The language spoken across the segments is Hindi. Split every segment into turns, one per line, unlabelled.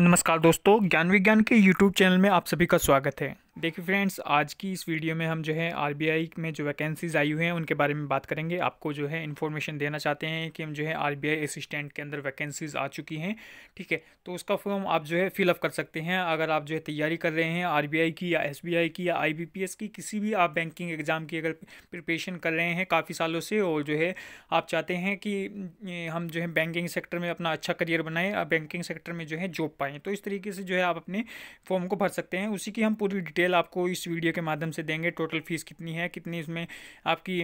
नमस्कार दोस्तों ज्ञान विज्ञान के यूट्यूब चैनल में आप सभी का स्वागत है देखिए फ्रेंड्स आज की इस वीडियो में हम जो है आरबीआई में जो वैकेंसीज़ आई हुई हैं उनके बारे में बात करेंगे आपको जो है इन्फॉर्मेशन देना चाहते हैं कि हम जो है आरबीआई असिस्टेंट के अंदर वैकेंसीज़ आ चुकी हैं ठीक है तो उसका फॉर्म आप जो है फिलअप कर सकते हैं अगर आप जो है तैयारी कर रहे हैं आर की या एस की या आई की किसी भी आप बैंकिंग एग्ज़ाम की अगर प्रिपरेशन कर रहे हैं काफ़ी सालों से और जो है आप चाहते हैं कि हम जो है बैंकिंग सेक्टर में अपना अच्छा करियर बनाएँ बैंकिंग सेक्टर में जो है जॉब पाएँ तो इस तरीके से जो है आप अपने फॉर्म को भर सकते हैं उसी की हम पूरी डिटेल डिटेल आपको इस वीडियो के माध्यम से देंगे टोटल फीस कितनी है कितनी इसमें आपकी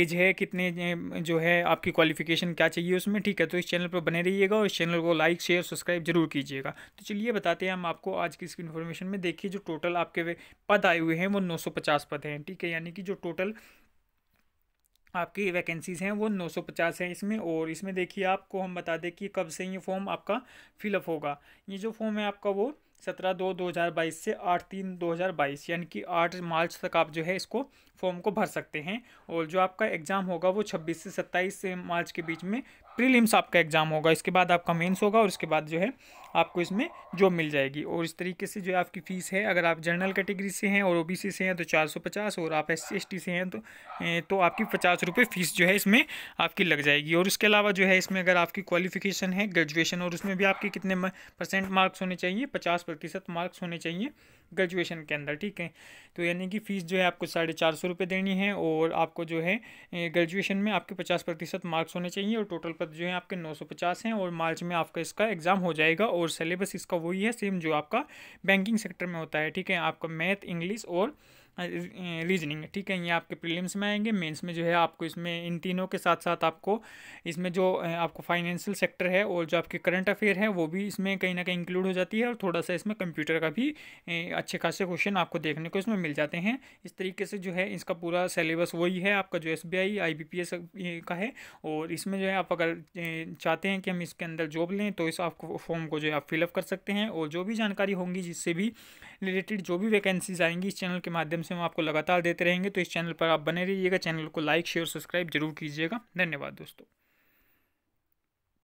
एज है कितने जो है आपकी क्वालिफिकेशन क्या चाहिए उसमें ठीक है तो इस चैनल पर बने रहिएगा और इस चैनल को लाइक शेयर सब्सक्राइब जरूर कीजिएगा तो चलिए बताते हैं हम आपको आज की इस इन्फॉर्मेशन में देखिए जो टोटल आपके पद आए हुए हैं वो नौ पद हैं ठीक है यानी कि जो टोटल आपकी वैकेंसीज़ हैं वो 950 हैं इसमें और इसमें देखिए आपको हम बता दें कि कब से ये फॉर्म आपका फिलअप होगा ये जो फॉर्म है आपका वो सत्रह दो दो हज़ार बाईस से आठ तीन दो हज़ार बाईस यानी कि आठ मार्च तक आप जो है इसको फॉर्म को भर सकते हैं और जो आपका एग्ज़ाम होगा वो छब्बीस से सत्ताईस मार्च के बीच में प्रीलिम्स आपका एग्ज़ाम होगा इसके बाद आपका मेंस होगा और इसके बाद जो है आपको इसमें जॉब मिल जाएगी और इस तरीके से जो है आपकी फ़ीस है अगर आप जनरल कैटेगरी से हैं और ओबीसी से हैं तो 450 और आप एस सी से हैं तो तो आपकी पचास रुपये फ़ीस जो है इसमें आपकी लग जाएगी और उसके अलावा जो है इसमें अगर आपकी क्वालिफिकेशन है ग्रेजुएशन और उसमें भी आपके कितने परसेंट मार्क्स होने चाहिए पचास प्रतिशत मार्क्स होने चाहिए ग्रेजुएशन के अंदर ठीक है तो यानी कि फ़ीस जो है आपको साढ़े चार सौ रुपये देनी है और आपको जो है ग्रेजुएशन में आपके पचास प्रतिशत मार्क्स होने चाहिए और टोटल पद जो है आपके नौ सौ पचास हैं और मार्च में आपका इसका एग्ज़ाम हो जाएगा और सिलेबस इसका वही है सेम जो आपका बैंकिंग सेक्टर में होता है ठीक है आपका मैथ इंग्लिश और रीजनिंग हाँ, ठीक है ये आपके प्रीलिम्स में आएंगे मेंस में जो है आपको इसमें इन तीनों के साथ साथ आपको इसमें जो आपको फाइनेंशियल सेक्टर है और जो आपके करंट अफेयर है वो भी इसमें कहीं ना कहीं इंक्लूड हो जाती है और थोड़ा सा इसमें कंप्यूटर का भी अच्छे खासे क्वेश्चन आपको देखने को इसमें मिल जाते हैं इस तरीके से जो है इसका पूरा सिलेबस वही है आपका जो एस बी का है और इसमें जो है आप अगर चाहते हैं कि हम इसके अंदर जॉब लें तो इस आपको फॉर्म को जो है आप फिलअप कर सकते हैं और जो भी जानकारी होंगी जिससे भी रिलेटेड जो भी वैकेंसीज आएंगी इस चैनल के माध्यम माध्यम से हम आपको लगातार देते रहेंगे तो इस चैनल पर आप बने रहिएगा चैनल को लाइक शेयर सब्सक्राइब जरूर कीजिएगा धन्यवाद दोस्तों